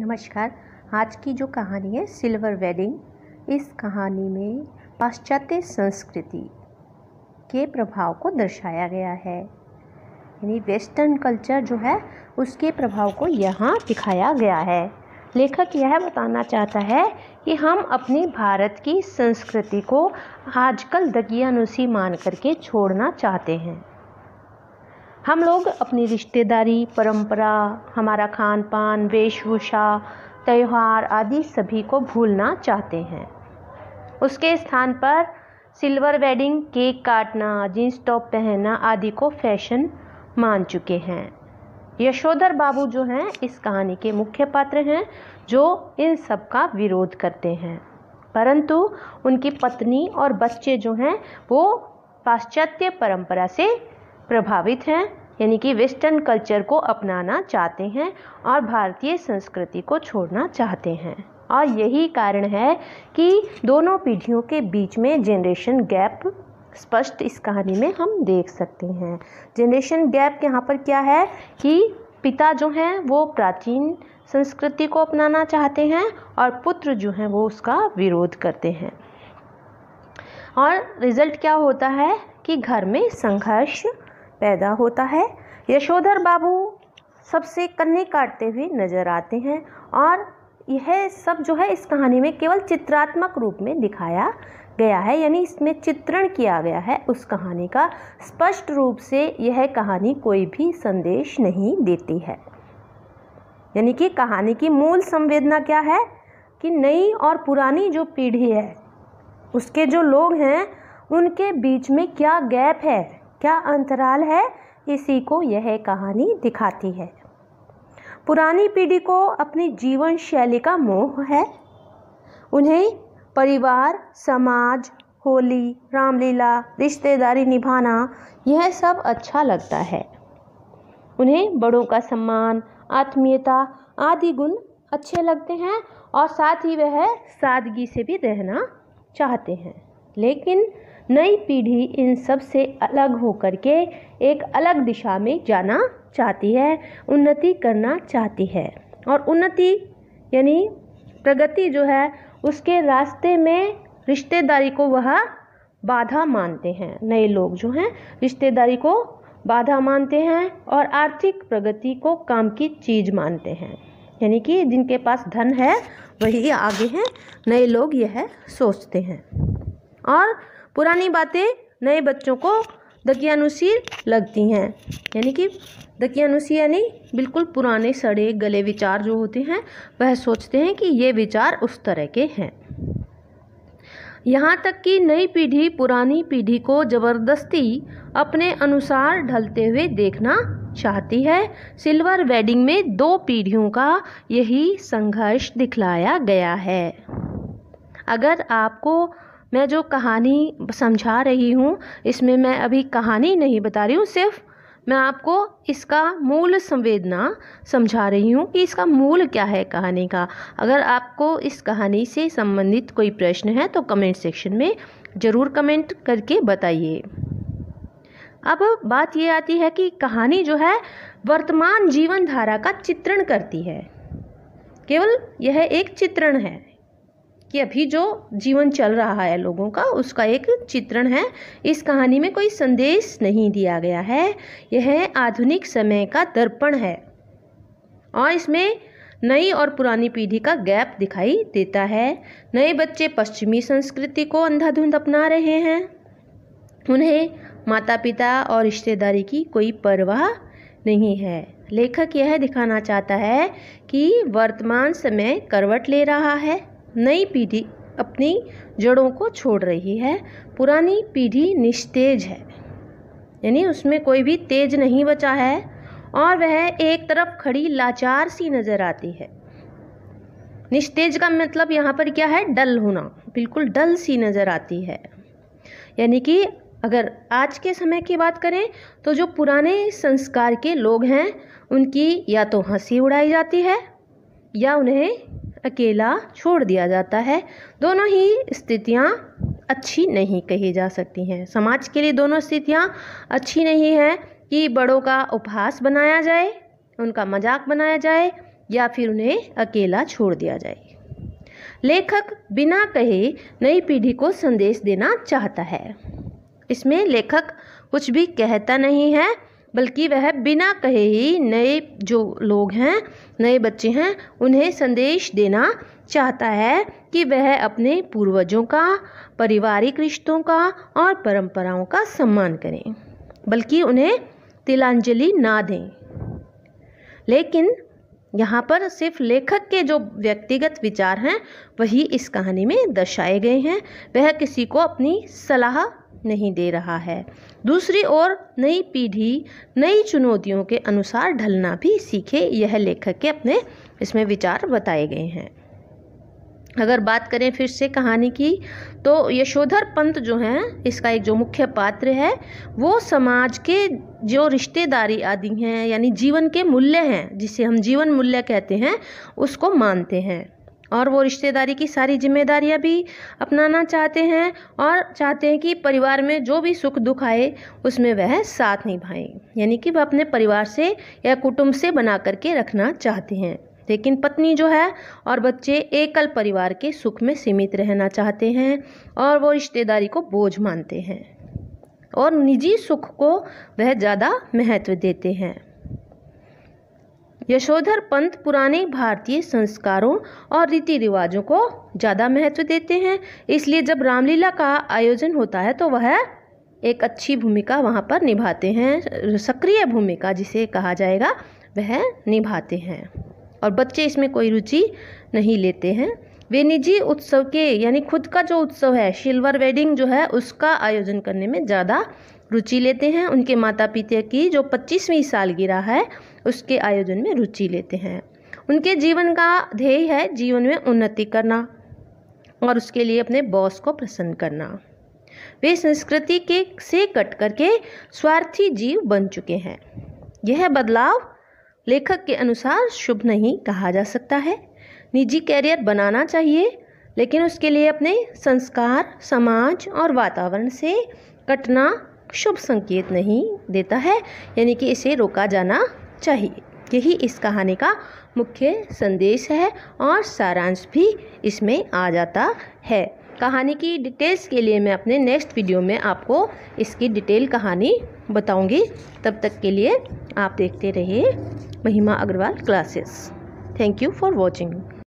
नमस्कार आज की जो कहानी है सिल्वर वेडिंग इस कहानी में पाश्चात्य संस्कृति के प्रभाव को दर्शाया गया है यानी वेस्टर्न कल्चर जो है उसके प्रभाव को यहाँ दिखाया गया है लेखक यह बताना चाहता है कि हम अपने भारत की संस्कृति को आजकल दगियानुसी मान करके छोड़ना चाहते हैं हम लोग अपनी रिश्तेदारी परंपरा हमारा खान पान वेशभूषा त्यौहार आदि सभी को भूलना चाहते हैं उसके स्थान पर सिल्वर वेडिंग केक काटना जींस टॉप पहनना आदि को फैशन मान चुके हैं यशोधर बाबू जो हैं इस कहानी के मुख्य पात्र हैं जो इन सब का विरोध करते हैं परंतु उनकी पत्नी और बच्चे जो हैं वो पाश्चात्य परंपरा से प्रभावित हैं यानी कि वेस्टर्न कल्चर को अपनाना चाहते हैं और भारतीय संस्कृति को छोड़ना चाहते हैं और यही कारण है कि दोनों पीढ़ियों के बीच में जेनरेशन गैप स्पष्ट इस कहानी में हम देख सकते हैं जेनरेशन गैप यहाँ पर क्या है कि पिता जो हैं वो प्राचीन संस्कृति को अपनाना चाहते हैं और पुत्र जो हैं वो उसका विरोध करते हैं और रिज़ल्ट क्या होता है कि घर में संघर्ष पैदा होता है यशोधर बाबू सबसे कन्ने काटते हुए नज़र आते हैं और यह सब जो है इस कहानी में केवल चित्रात्मक रूप में दिखाया गया है यानी इसमें चित्रण किया गया है उस कहानी का स्पष्ट रूप से यह कहानी कोई भी संदेश नहीं देती है यानी कि कहानी की मूल संवेदना क्या है कि नई और पुरानी जो पीढ़ी है उसके जो लोग हैं उनके बीच में क्या गैप है क्या अंतराल है इसी को यह कहानी दिखाती है पुरानी पीढ़ी को अपनी जीवन शैली का मोह है उन्हें परिवार समाज होली रामलीला रिश्तेदारी निभाना यह सब अच्छा लगता है उन्हें बड़ों का सम्मान आत्मीयता आदि गुण अच्छे लगते हैं और साथ ही वह सादगी से भी रहना चाहते हैं लेकिन नई पीढ़ी इन सब से अलग होकर के एक अलग दिशा में जाना चाहती है उन्नति करना चाहती है और उन्नति यानी प्रगति जो है उसके रास्ते में रिश्तेदारी को वह बाधा मानते हैं नए लोग जो हैं रिश्तेदारी को बाधा मानते हैं और आर्थिक प्रगति को काम की चीज़ मानते हैं यानी कि जिनके पास धन है वही आगे हैं नए लोग यह है, सोचते हैं और पुरानी बातें नए बच्चों को दकियानुसी लगती हैं यानी कि दकियानुसी यानी बिल्कुल पुराने सड़े गले विचार जो होते हैं वह सोचते हैं कि ये विचार उस तरह के हैं यहाँ तक कि नई पीढ़ी पुरानी पीढ़ी को ज़बरदस्ती अपने अनुसार ढलते हुए देखना चाहती है सिल्वर वेडिंग में दो पीढ़ियों का यही संघर्ष दिखलाया गया है अगर आपको मैं जो कहानी समझा रही हूँ इसमें मैं अभी कहानी नहीं बता रही हूँ सिर्फ मैं आपको इसका मूल संवेदना समझा रही हूँ कि इसका मूल क्या है कहानी का अगर आपको इस कहानी से संबंधित कोई प्रश्न है तो कमेंट सेक्शन में ज़रूर कमेंट करके बताइए अब बात ये आती है कि कहानी जो है वर्तमान जीवन धारा का चित्रण करती है केवल यह एक चित्रण है कि अभी जो जीवन चल रहा है लोगों का उसका एक चित्रण है इस कहानी में कोई संदेश नहीं दिया गया है यह आधुनिक समय का दर्पण है और इसमें नई और पुरानी पीढ़ी का गैप दिखाई देता है नए बच्चे पश्चिमी संस्कृति को अंधाधुंध अपना रहे हैं उन्हें माता पिता और रिश्तेदारी की कोई परवाह नहीं है लेखक यह दिखाना चाहता है कि वर्तमान समय करवट ले रहा है नई पीढ़ी अपनी जड़ों को छोड़ रही है पुरानी पीढ़ी निस्तेज है यानी उसमें कोई भी तेज नहीं बचा है और वह एक तरफ खड़ी लाचार सी नज़र आती है निस्तेज का मतलब यहाँ पर क्या है डल होना बिल्कुल डल सी नज़र आती है यानी कि अगर आज के समय की बात करें तो जो पुराने संस्कार के लोग हैं उनकी या तो हंसी उड़ाई जाती है या उन्हें अकेला छोड़ दिया जाता है दोनों ही स्थितियाँ अच्छी नहीं कही जा सकती हैं समाज के लिए दोनों स्थितियाँ अच्छी नहीं हैं कि बड़ों का उपहास बनाया जाए उनका मजाक बनाया जाए या फिर उन्हें अकेला छोड़ दिया जाए लेखक बिना कहे नई पीढ़ी को संदेश देना चाहता है इसमें लेखक कुछ भी कहता नहीं है बल्कि वह बिना कहे ही नए जो लोग हैं नए बच्चे हैं उन्हें संदेश देना चाहता है कि वह अपने पूर्वजों का पारिवारिक रिश्तों का और परंपराओं का सम्मान करें बल्कि उन्हें तिलांजलि ना दें लेकिन यहाँ पर सिर्फ लेखक के जो व्यक्तिगत विचार हैं वही इस कहानी में दर्शाए गए हैं वह किसी को अपनी सलाह नहीं दे रहा है दूसरी ओर नई पीढ़ी नई चुनौतियों के अनुसार ढलना भी सीखे यह लेखक के अपने इसमें विचार बताए गए हैं अगर बात करें फिर से कहानी की तो यशोधर पंत जो हैं इसका एक जो मुख्य पात्र है वो समाज के जो रिश्तेदारी आदि हैं यानी जीवन के मूल्य हैं जिसे हम जीवन मूल्य कहते हैं उसको मानते हैं और वो रिश्तेदारी की सारी जिम्मेदारियाँ भी अपनाना चाहते हैं और चाहते हैं कि परिवार में जो भी सुख दुख आए उसमें वह साथ निभाएं यानी कि वह अपने परिवार से या कुटुंब से बना करके रखना चाहते हैं लेकिन पत्नी जो है और बच्चे एकल परिवार के सुख में सीमित रहना चाहते हैं और वो रिश्तेदारी को बोझ मानते हैं और निजी सुख को वह ज़्यादा महत्व देते हैं यशोधर पंत पुराने भारतीय संस्कारों और रीति रिवाजों को ज़्यादा महत्व देते हैं इसलिए जब रामलीला का आयोजन होता है तो वह एक अच्छी भूमिका वहाँ पर निभाते हैं सक्रिय भूमिका जिसे कहा जाएगा वह निभाते हैं और बच्चे इसमें कोई रुचि नहीं लेते हैं वे निजी उत्सव के यानी खुद का जो उत्सव है सिल्वर वेडिंग जो है उसका आयोजन करने में ज़्यादा रुचि लेते हैं उनके माता पिता की जो पच्चीसवीं सालगिरह है उसके आयोजन में रुचि लेते हैं उनके जीवन का ध्येय है जीवन में उन्नति करना और उसके लिए अपने बॉस को प्रसन्न करना वे संस्कृति के से कट करके स्वार्थी जीव बन चुके हैं यह बदलाव लेखक के अनुसार शुभ नहीं कहा जा सकता है निजी कैरियर बनाना चाहिए लेकिन उसके लिए अपने संस्कार समाज और वातावरण से कटना शुभ संकेत नहीं देता है यानी कि इसे रोका जाना चाहिए यही इस कहानी का मुख्य संदेश है और सारांश भी इसमें आ जाता है कहानी की डिटेल्स के लिए मैं अपने नेक्स्ट वीडियो में आपको इसकी डिटेल कहानी बताऊंगी तब तक के लिए आप देखते रहिए Mahima Agarwal classes thank you for watching